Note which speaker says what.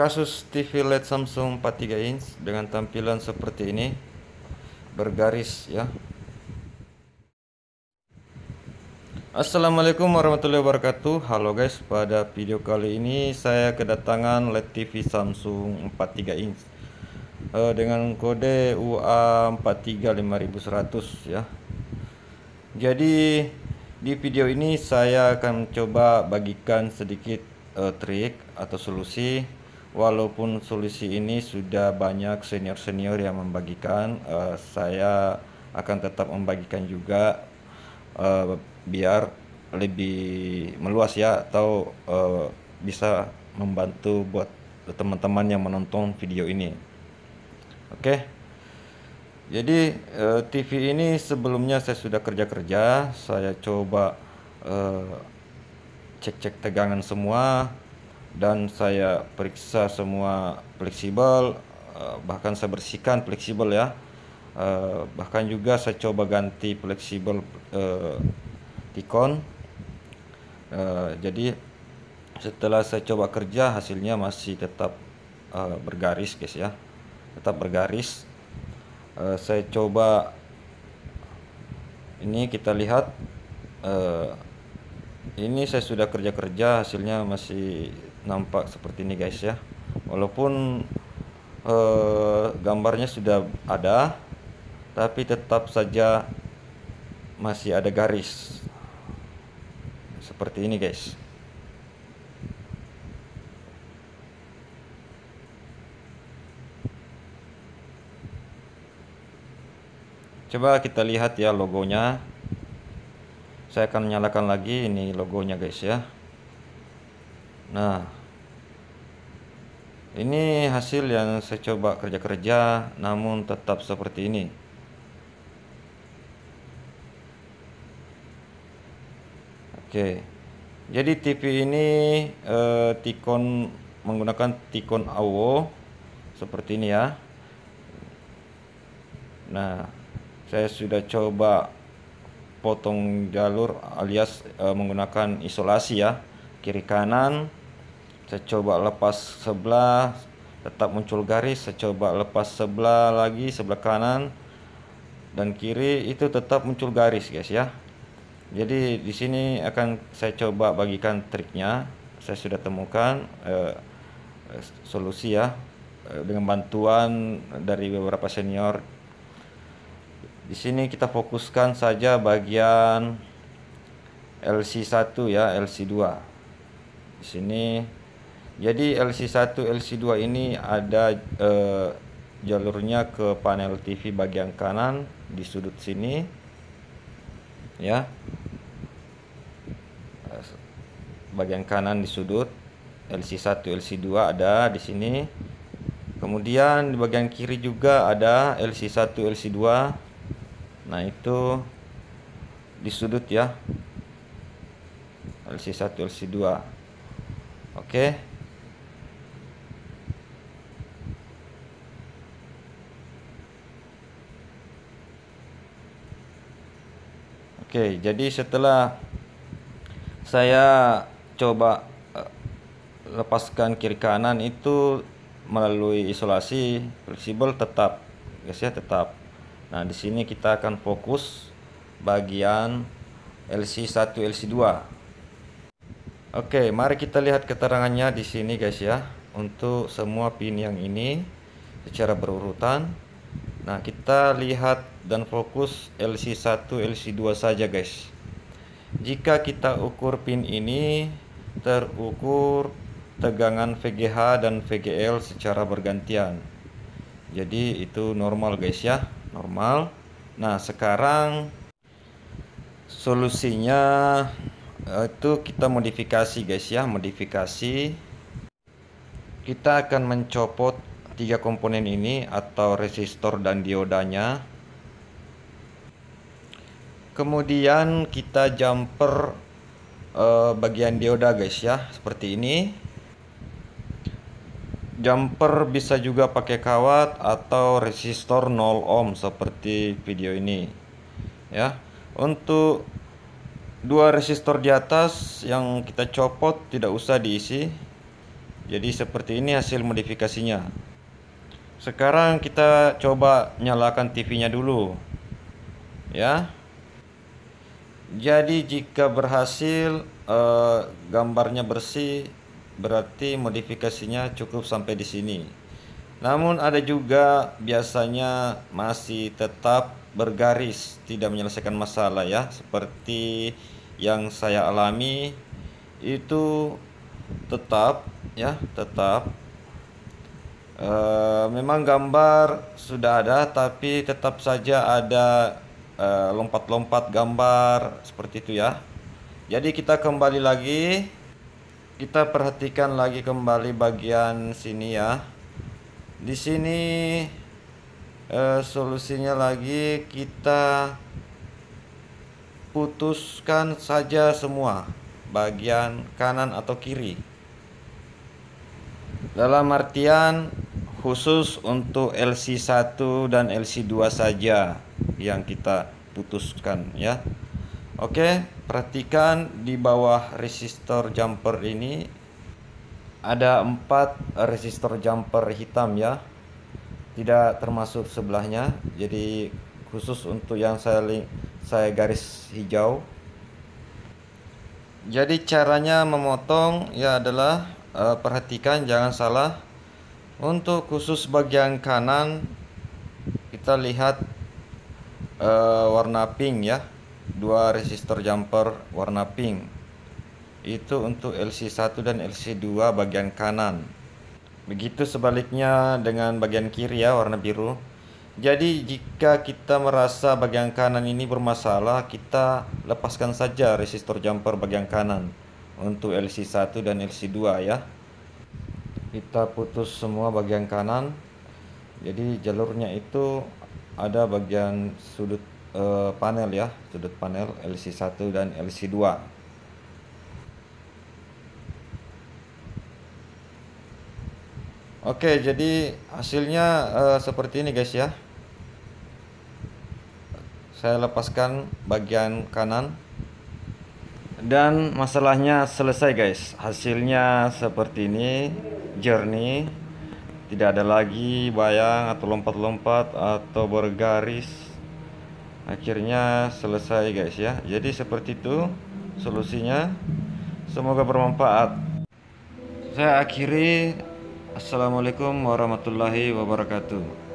Speaker 1: Kasus TV LED Samsung 43 inch dengan tampilan seperti ini bergaris ya. Assalamualaikum warahmatullahi wabarakatuh. Halo guys, pada video kali ini saya kedatangan LED TV Samsung 43 inch eh, dengan kode UA435.100 ya. Jadi di video ini saya akan coba bagikan sedikit uh, trik atau solusi walaupun solusi ini sudah banyak senior-senior yang membagikan, uh, saya akan tetap membagikan juga uh, biar lebih meluas ya atau uh, bisa membantu buat teman-teman yang menonton video ini. Oke. Okay. Jadi TV ini sebelumnya saya sudah kerja-kerja, saya coba cek-cek uh, tegangan semua dan saya periksa semua fleksibel eh, bahkan saya bersihkan fleksibel ya eh, bahkan juga saya coba ganti fleksibel tikon eh, jadi setelah saya coba kerja hasilnya masih tetap bergaris guys ya tetap bergaris saya coba ini kita lihat ini saya sudah kerja-kerja hasilnya masih nampak seperti ini guys ya walaupun eh, gambarnya sudah ada tapi tetap saja masih ada garis seperti ini guys coba kita lihat ya logonya saya akan nyalakan lagi ini logonya guys ya Nah, ini hasil yang saya coba kerja-kerja namun tetap seperti ini. Oke. Jadi TV ini eh, tikon menggunakan tikon AWO seperti ini ya. Nah, saya sudah coba potong jalur alias e, menggunakan isolasi ya, kiri kanan saya coba lepas sebelah tetap muncul garis saya coba lepas sebelah lagi sebelah kanan dan kiri itu tetap muncul garis guys ya jadi di sini akan saya coba bagikan triknya saya sudah temukan eh, eh solusi ya eh, dengan bantuan dari beberapa senior di sini kita fokuskan saja bagian LC1 ya LC2 di sini jadi LC1, LC2 ini ada eh, jalurnya ke panel TV bagian kanan di sudut sini. Ya. Bagian kanan di sudut LC1, LC2 ada di sini. Kemudian di bagian kiri juga ada LC1, LC2. Nah, itu di sudut ya. LC1, LC2. Oke. Okay. Oke, jadi setelah saya coba eh, lepaskan kiri kanan itu melalui isolasi fleksibel tetap guys ya tetap nah di sini kita akan fokus bagian LC1 LC2 Oke mari kita lihat keterangannya di sini guys ya untuk semua pin yang ini secara berurutan Nah, kita lihat dan fokus LC1, LC2 saja, guys. Jika kita ukur pin ini terukur tegangan VGH dan VGL secara bergantian. Jadi itu normal, guys ya. Normal. Nah, sekarang solusinya itu kita modifikasi, guys ya, modifikasi. Kita akan mencopot tiga komponen ini atau resistor dan diodanya kemudian kita jumper eh, bagian dioda guys ya seperti ini jumper bisa juga pakai kawat atau resistor 0 ohm seperti video ini ya untuk dua resistor di atas yang kita copot tidak usah diisi jadi seperti ini hasil modifikasinya sekarang kita coba nyalakan TV-nya dulu. Ya. Jadi jika berhasil eh, gambarnya bersih berarti modifikasinya cukup sampai di sini. Namun ada juga biasanya masih tetap bergaris tidak menyelesaikan masalah ya seperti yang saya alami itu tetap ya tetap uh, memang gambar sudah ada tapi tetap saja ada eh, lompat-lompat uh, gambar seperti itu ya jadi kita kembali lagi kita perhatikan lagi kembali bagian sini ya di sini eh, solusinya lagi kita putuskan saja semua bagian kanan atau kiri dalam artian khusus untuk LC1 dan LC2 saja yang kita putuskan ya Oke perhatikan di bawah resistor jumper ini ada empat resistor jumper hitam ya tidak termasuk sebelahnya jadi khusus untuk yang saya saya garis hijau jadi caranya memotong ya adalah eh, perhatikan jangan salah untuk khusus bagian kanan kita lihat uh, warna pink ya. Dua resistor jumper warna pink. Itu untuk LC1 dan LC2 bagian kanan. Begitu sebaliknya dengan bagian kiri ya warna biru. Jadi jika kita merasa bagian kanan ini bermasalah, kita lepaskan saja resistor jumper bagian kanan untuk LC1 dan LC2 ya kita putus semua bagian kanan jadi jalurnya itu ada bagian sudut eh, panel ya sudut panel LC1 dan LC2 Oke jadi hasilnya eh, seperti ini guys ya saya lepaskan bagian kanan dan masalahnya selesai guys hasilnya seperti ini journey tidak ada lagi bayang atau lompat-lompat atau bergaris akhirnya selesai guys ya jadi seperti itu solusinya semoga bermanfaat saya akhiri assalamualaikum warahmatullahi wabarakatuh